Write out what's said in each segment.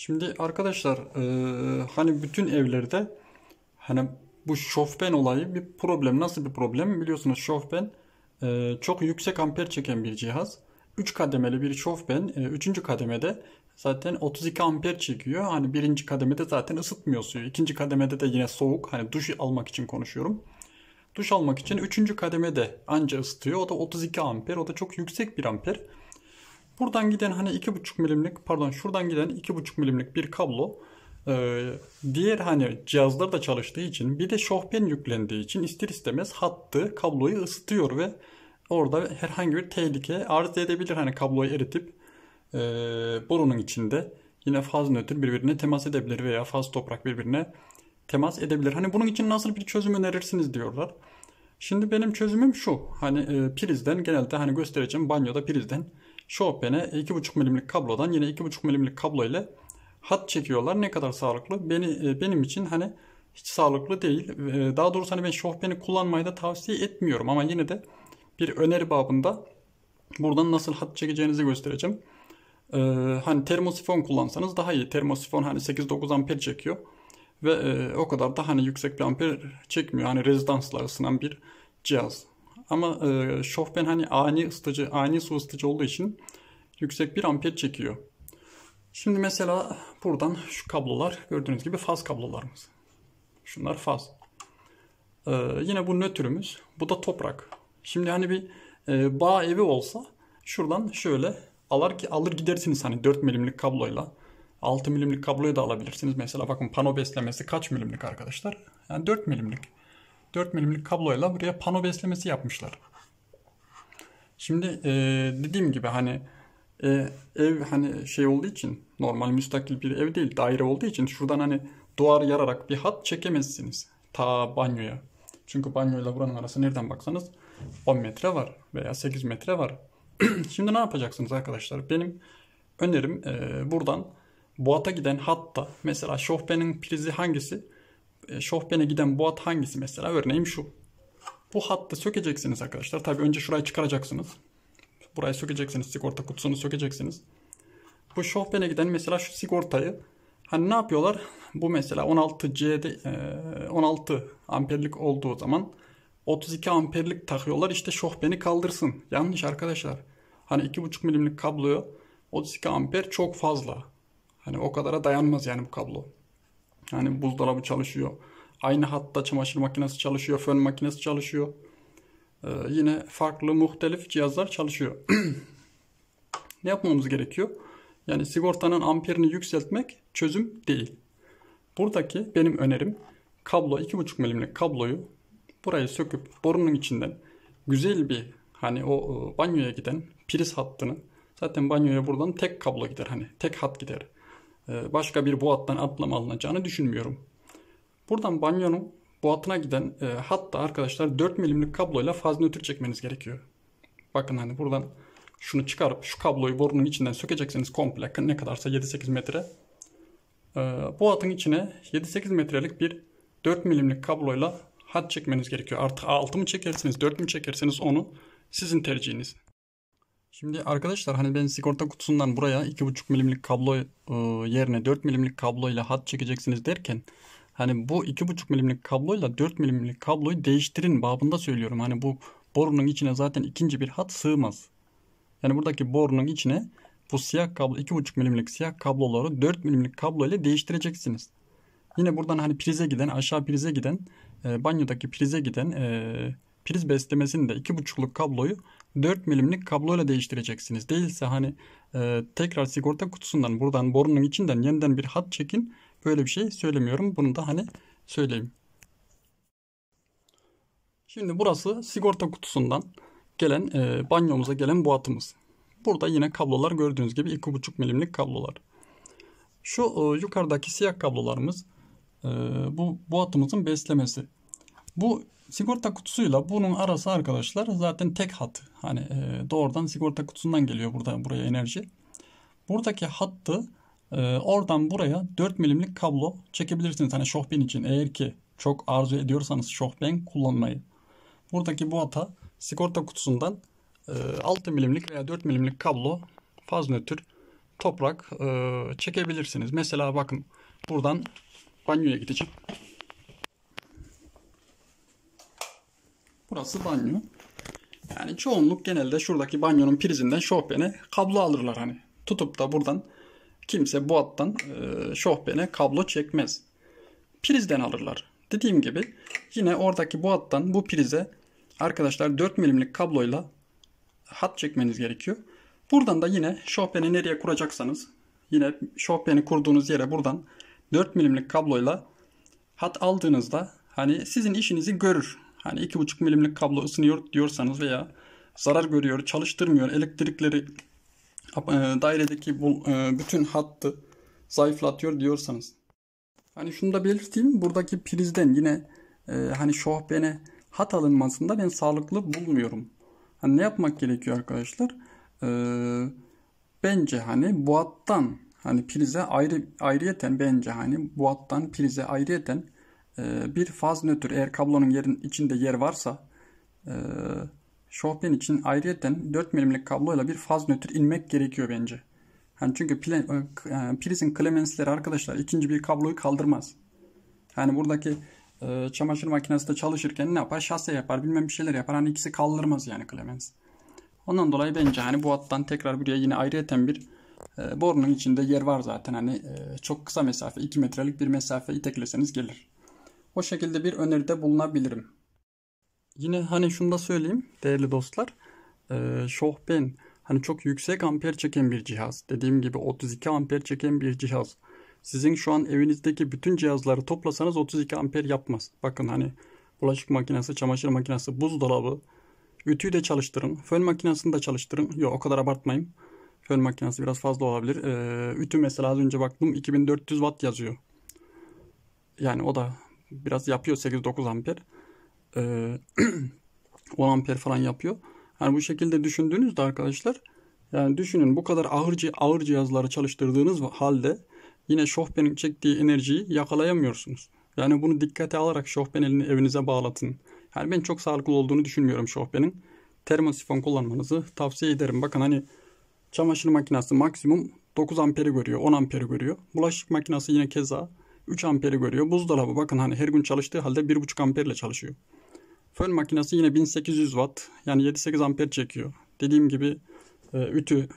Şimdi arkadaşlar e, hani bütün evlerde hani bu şofben olayı bir problem. Nasıl bir problem? Biliyorsunuz şofben e, çok yüksek amper çeken bir cihaz. 3 kademeli bir şofben 3. E, kademede zaten 32 amper çekiyor. Hani birinci kademede zaten ısıtmıyor suyu. İkinci kademede de yine soğuk. Hani duş almak için konuşuyorum. Duş almak için 3. kademede anca ısıtıyor. O da 32 amper. O da çok yüksek bir amper. Buradan giden hani 2,5 milimlik pardon şuradan giden 2,5 milimlik bir kablo e, diğer hani cihazlar da çalıştığı için bir de şofben yüklendiği için ister istemez hattı kabloyu ısıtıyor ve orada herhangi bir tehlike arz edebilir. Hani kabloyu eritip e, borunun içinde yine faz nötr birbirine temas edebilir veya faz toprak birbirine temas edebilir. Hani bunun için nasıl bir çözüm önerirsiniz diyorlar. Şimdi benim çözümüm şu. Hani e, prizden genelde hani göstereceğim banyoda prizden Chopin'e 2,5 milimlik kablodan yine 2,5 milimlik kablo ile hat çekiyorlar. Ne kadar sağlıklı? Beni, e, benim için hani hiç sağlıklı değil. E, daha doğrusu hani ben şofbeni kullanmayı da tavsiye etmiyorum ama yine de bir öneri babında buradan nasıl hat çekeceğinizi göstereceğim. Ee, hani termosifon kullansanız daha iyi. Termosifon hani 8-9 amper çekiyor ve e, o kadar da hani yüksek bir amper çekmiyor. Hani rezidansla ısınan bir cihaz. Ama e, şofben hani ani ısıtıcı, ani su ısıtıcı olduğu için yüksek bir amper çekiyor. Şimdi mesela buradan şu kablolar gördüğünüz gibi faz kablolarımız. Şunlar faz. Ee, yine bu nötrümüz. Bu da toprak. Şimdi hani bir e, bağ evi olsa şuradan şöyle alır, alır gidersiniz hani 4 milimlik kabloyla. 6 milimlik kabloyu da alabilirsiniz. Mesela bakın pano beslemesi kaç milimlik arkadaşlar? Yani 4 milimlik. 4 milimlik kabloyla buraya pano beslemesi yapmışlar. Şimdi e, dediğim gibi hani e, ev hani şey olduğu için normal müstakil bir ev değil daire olduğu için şuradan hani duvar yararak bir hat çekemezsiniz ta banyoya. Çünkü banyoyla buranın arası nereden baksanız 10 metre var veya 8 metre var. Şimdi ne yapacaksınız arkadaşlar? Benim önerim e, buradan Boğat'a giden hatta mesela şofbenin prizi hangisi? E, şohbene giden bu hat hangisi mesela? Örneğin şu. Bu hattı sökeceksiniz arkadaşlar. Tabii önce şurayı çıkaracaksınız. Burayı sökeceksiniz. Sigorta kutusunu sökeceksiniz. Bu şohbene giden mesela şu sigortayı hani ne yapıyorlar? Bu mesela 16C'de 16 e, amperlik olduğu zaman 32 amperlik takıyorlar. İşte şofbeni kaldırsın. Yanlış arkadaşlar. Hani 2,5 milimlik kabloyu 32 amper çok fazla. Hani o kadara dayanmaz yani bu kablo. Yani buzdolabı çalışıyor. Aynı hatta çamaşır makinesi çalışıyor, fön makinesi çalışıyor. Ee, yine farklı muhtelif cihazlar çalışıyor. ne yapmamız gerekiyor? Yani sigortanın amperini yükseltmek çözüm değil. Buradaki benim önerim kablo 2,5 milimlik kabloyu burayı söküp borunun içinden güzel bir hani o e, banyoya giden priz hattını zaten banyoya buradan tek kablo gider hani tek hat gider e, başka bir boğattan atlama alınacağını düşünmüyorum. Buradan banyonun boğatına giden e, hatta arkadaşlar 4 milimlik kabloyla faz nötr çekmeniz gerekiyor. Bakın hani buradan şunu çıkarıp şu kabloyu borunun içinden sökeceksiniz komple ne kadarsa 7-8 metre. E, boğatın içine 7-8 metrelik bir 4 milimlik kabloyla hat çekmeniz gerekiyor. Artık 6 mı çekersiniz 4 mü çekersiniz onu sizin tercihiniz. Şimdi arkadaşlar hani ben sigorta kutusundan buraya 2,5 milimlik kablo e, yerine 4 milimlik kablo ile hat çekeceksiniz derken hani bu 2,5 milimlik kablo ile 4 milimlik kabloyu değiştirin babında söylüyorum. Hani bu borunun içine zaten ikinci bir hat sığmaz. Yani buradaki borunun içine bu siyah kablo 2,5 milimlik siyah kabloları 4 milimlik kablo ile değiştireceksiniz. Yine buradan hani prize giden aşağı prize giden e, banyodaki prize giden e, priz beslemesini de 2,5'luk kabloyu 4 milimlik kabloyla değiştireceksiniz. Değilse hani e, tekrar sigorta kutusundan buradan borunun içinden yeniden bir hat çekin. Böyle bir şey söylemiyorum. Bunu da hani söyleyeyim. Şimdi burası sigorta kutusundan gelen e, banyomuza gelen bu hatımız. Burada yine kablolar gördüğünüz gibi 2,5 milimlik kablolar. Şu e, yukarıdaki siyah kablolarımız e, bu bu hatımızın beslemesi. Bu Sigorta kutusuyla bunun arası arkadaşlar zaten tek hat. Hani e, doğrudan sigorta kutusundan geliyor burada buraya enerji. Buradaki hattı e, oradan buraya 4 milimlik kablo çekebilirsiniz. Hani şohben için eğer ki çok arzu ediyorsanız şohben kullanmayı. Buradaki bu hata sigorta kutusundan e, 6 milimlik veya 4 milimlik kablo faz nötr toprak e, çekebilirsiniz. Mesela bakın buradan banyoya gideceğim. Burası banyo. Yani çoğunluk genelde şuradaki banyonun prizinden şofbene kablo alırlar hani. Tutup da buradan kimse bu hattan e, şofbene kablo çekmez. Prizden alırlar. Dediğim gibi yine oradaki bu hattan bu prize arkadaşlar 4 milimlik kabloyla hat çekmeniz gerekiyor. Buradan da yine şofbeni nereye kuracaksanız yine şofbeni kurduğunuz yere buradan 4 milimlik kabloyla hat aldığınızda hani sizin işinizi görür hani 2,5 milimlik kablo ısınıyor diyorsanız veya zarar görüyor, çalıştırmıyor, elektrikleri e, dairedeki bu, e, bütün hattı zayıflatıyor diyorsanız. Hani şunu da belirteyim. Buradaki prizden yine e, hani şohbene hat alınmasında ben sağlıklı bulmuyorum. Hani ne yapmak gerekiyor arkadaşlar? E, bence hani bu hattan hani prize ayrı ayrıyeten bence hani bu hattan prize ayrıyeten ee, bir faz nötr eğer kablonun yerin içinde yer varsa şofben e, için ayrıyeten 4 milimlik kabloyla bir faz nötr inmek gerekiyor bence. Yani çünkü e, e, prizin klemensleri arkadaşlar ikinci bir kabloyu kaldırmaz. Yani buradaki çamaşır makinesi de çalışırken ne yapar? Şase yapar bilmem bir şeyler yapar. Hani ikisi kaldırmaz yani Clemens. Ondan dolayı bence hani bu hattan tekrar buraya yine ayrıyeten bir e, borunun içinde yer var zaten. Hani e, çok kısa mesafe 2 metrelik bir mesafe itekleseniz gelir. O şekilde bir öneride bulunabilirim. Yine hani şunu da söyleyeyim değerli dostlar. Ee, Şohben hani çok yüksek amper çeken bir cihaz. Dediğim gibi 32 amper çeken bir cihaz. Sizin şu an evinizdeki bütün cihazları toplasanız 32 amper yapmaz. Bakın hani bulaşık makinesi, çamaşır makinesi, buzdolabı, ütüyü de çalıştırın. Fön makinesini de çalıştırın. Yok o kadar abartmayın. Fön makinesi biraz fazla olabilir. Ee, ütü mesela az önce baktım 2400 watt yazıyor. Yani o da biraz yapıyor 8-9 amper. Ee, 10 amper falan yapıyor. Yani bu şekilde düşündüğünüzde arkadaşlar yani düşünün bu kadar ağır, ağır cihazları çalıştırdığınız halde yine Şofben'in çektiği enerjiyi yakalayamıyorsunuz. Yani bunu dikkate alarak Şofben evinize bağlatın. Yani ben çok sağlıklı olduğunu düşünmüyorum Şofben'in. Termosifon kullanmanızı tavsiye ederim. Bakın hani çamaşır makinesi maksimum 9 amperi görüyor, 10 amperi görüyor. Bulaşık makinesi yine keza 3 amperi görüyor. Buzdolabı bakın hani her gün çalıştığı halde 1,5 amperle çalışıyor. Fön makinesi yine 1800 watt yani 7-8 amper çekiyor. Dediğim gibi e, ütü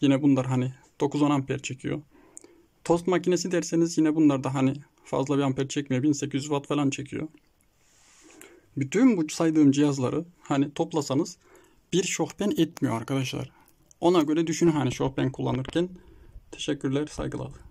yine bunlar hani 9-10 amper çekiyor. Tost makinesi derseniz yine bunlar da hani fazla bir amper çekmiyor. 1800 watt falan çekiyor. Bütün bu saydığım cihazları hani toplasanız bir şofben etmiyor arkadaşlar. Ona göre düşün hani şofben kullanırken. Teşekkürler, saygılar.